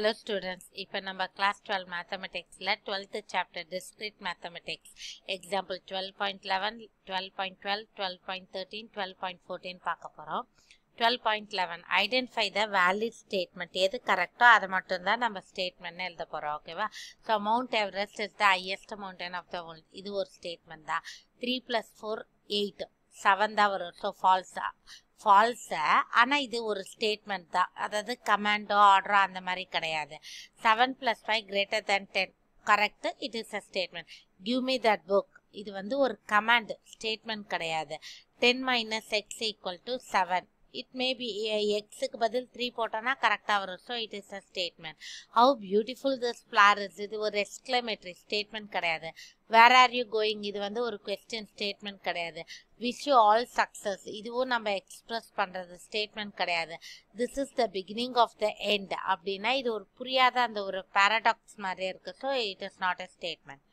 hello students இப்போ நம்ம class twelve மேத்தமெட்டிக்ஸில் twelfth chapter discrete mathematics example twelve point eleven twelve point twelve twelve point thirteen twelve point fourteen பார்க்க போகிறோம் twelve point eleven identify the valid statement எது கரெக்டோ அதை மட்டும்தான் நம்ம ஸ்டேட்மெண்ட் எழுத போகிறோம் ஓகேவா so mount Everest is the highest mountain of the world இது ஒரு ஸ்டேட்மெண்ட் தான் three plus four eight seven தான் வரும் ஸோ ஃபால்ஸாக ஃபால்ஸை ஆனால் இது ஒரு ஸ்டேட்மெண்ட் தான் அதாவது கமாண்டோ ஆர்டரோ அந்த மாதிரி கிடையாது seven plus five greater than ten correct it is a statement give me that book இது வந்து ஒரு கமாண்ட் ஸ்டேட்மெண்ட் கிடையாது ten minus x equal to seven it may be எக்ஸுக்கு பதில் த்ரீ போட்டோன்னா கரெக்டாக வரும் so it is a statement how beautiful this flower is இது ஒரு எக்ஸ்க்ளமேட்ரி ஸ்டேட்மெண்ட் கிடையாது வேர் ஆர் யூ கோயிங் இது வந்து ஒரு கொஸ்டின் ஸ்டேட்மெண்ட் கிடையாது விஷ் யூ ஆல் சக்ஸஸ் இதுவும் நம்ம எக்ஸ்பிரஸ் பண்ணுறது ஸ்டேட்மெண்ட் கிடையாது this is the beginning of the end அப்படின்னா இது ஒரு புரியாத அந்த ஒரு பேரடாக்ஸ் மாதிரி இருக்குது so it is not a statement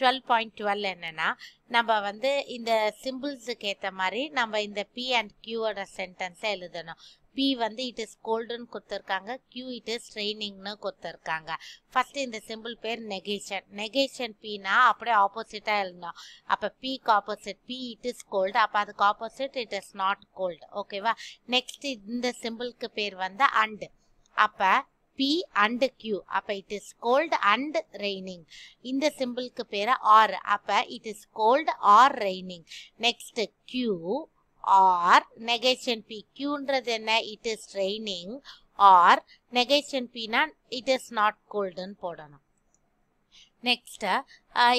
twelve point twelve என்னென்னா நம்ம வந்து இந்த சிம்பிள்ஸுக்கு ஏற்ற மாதிரி நம்ம இந்த பி அண்ட் கியூவோட சென்டென்ஸை எழுதணும் பி வந்து இட் இஸ் கோல்டுன்னு கொடுத்துருக்காங்க கியூ இட் இஸ் ட்ரைனிங்னு கொடுத்துருக்காங்க ஃபஸ்ட்டு இந்த சிம்பிள் பேர் நெகேஷன் நெகேஷன் பினா அப்படியே ஆப்போசிட்டாக எழுதணும் அப்போ பிக்கு opposite p it is cold அப்போ அதுக்கு opposite it is not cold ஓகேவா நெக்ஸ்ட் இந்த சிம்பிளுக்கு பேர் வந்து அண்டு அப்போ P and Q அப்ப it is cold and raining இந்த சிம்பிளுக்கு பேர் R அப்ப it is cold or raining next Q or negation P Qன்றது என்ன it is raining or negation P நான் it is not cold போடணும் நெக்ஸ்ட்டு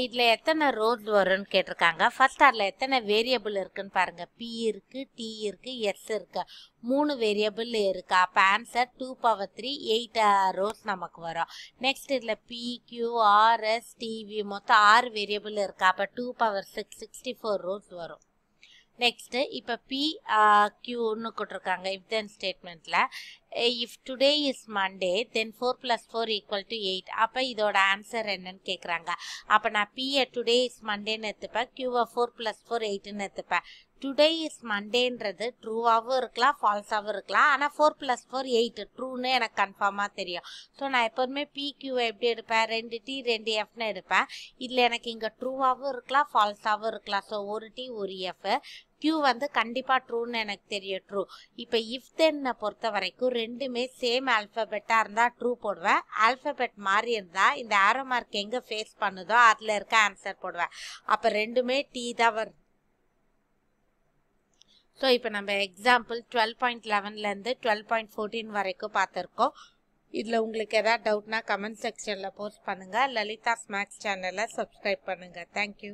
இதில் எத்தனை ரோல் வரும்னு கேட்டிருக்காங்க ஃபஸ்ட் அதில் எத்தனை வேரியபிள் இருக்குன்னு பாருங்கள் பி இருக்குது டி இருக்குது எஸ் இருக்குது மூணு வேரியபிள் இருக்குது அப்போ answer two power three eight rows நமக்கு வரும் நெக்ஸ்ட் இதில் பி கியூ ஆர்எஸ் டிவி மொத்தம் ஆறு வேரியபிள் இருக்குது அப்போ two power six sixty four rows வரும் நெக்ஸ்ட்டு இப்போ பி கியூன்னு கொடுத்துருக்காங்க இஃப் தென் ஸ்டேட்மெண்ட்டில் if today is Monday then four plus four equal to eight அப்போ இதோட ஆன்சர் என்னன்னு கேட்குறாங்க அப்போ நான் பிஏ டுடே இஸ் மண்டேன்னு எடுத்துப்பேன் கியூவை ஃபோர் ப்ளஸ் ஃபோர் எயிட்டுன்னு எடுத்துப்பேன் டுடே இஸ் மண்டேன்றது ட்ரூவாகவும் இருக்கலாம் ஃபால்ஸாகவும் இருக்கலாம் ஆனால் ஃபோர் ப்ளஸ் ஃபோர் எயிட் ட்ரூன்னு எனக்கு கன்ஃபார்மாக தெரியும் ஸோ நான் எப்போதுமே பி பிக்யூவை எப்படி எடுப்பேன் ரெண்டு டி ரெண்டு எஃப்னு எடுப்பேன் இதில் எனக்கு இங்கே ட்ரூவாகவும் இருக்கலாம் ஃபால்ஸாகவும் இருக்கலாம் ஸோ ஒரு டி ஒரு எஃப் கியூ வந்து கண்டிப்பாக ட்ரூன்னு எனக்கு தெரியும் ட்ரூ இப்போ இஃப் தென்னை பொறுத்த வரைக்கும் ரெண்டுமே சேம் ஆல்ஃபபெட்டாக இருந்தால் ட்ரூ போடுவேன் ஆல்ஃபபெட் மாறி இருந்தால் இந்த ஆரோ மார்க் எங்கே ஃபேஸ் பண்ணுதோ அதில் இருக்க ஆன்சர் போடுவேன் அப்போ ரெண்டுமே டி தான் வரும் ஸோ இப்போ நம்ம எக்ஸாம்பிள் டுவெல் பாயிண்ட் லெவன்லேருந்து டுவெல் பாயிண்ட் ஃபோர்டீன் வரைக்கும் பார்த்துருக்கோம் இதில் உங்களுக்கு எதாவது டவுட்னா கமெண்ட் செக்ஷனில் போஸ்ட் பண்ணுங்கள் லலிதா ஸ்நாக்ஸ் சேனலை சப்ஸ்கிரைப் பண்ணுங்கள் தேங்க்யூ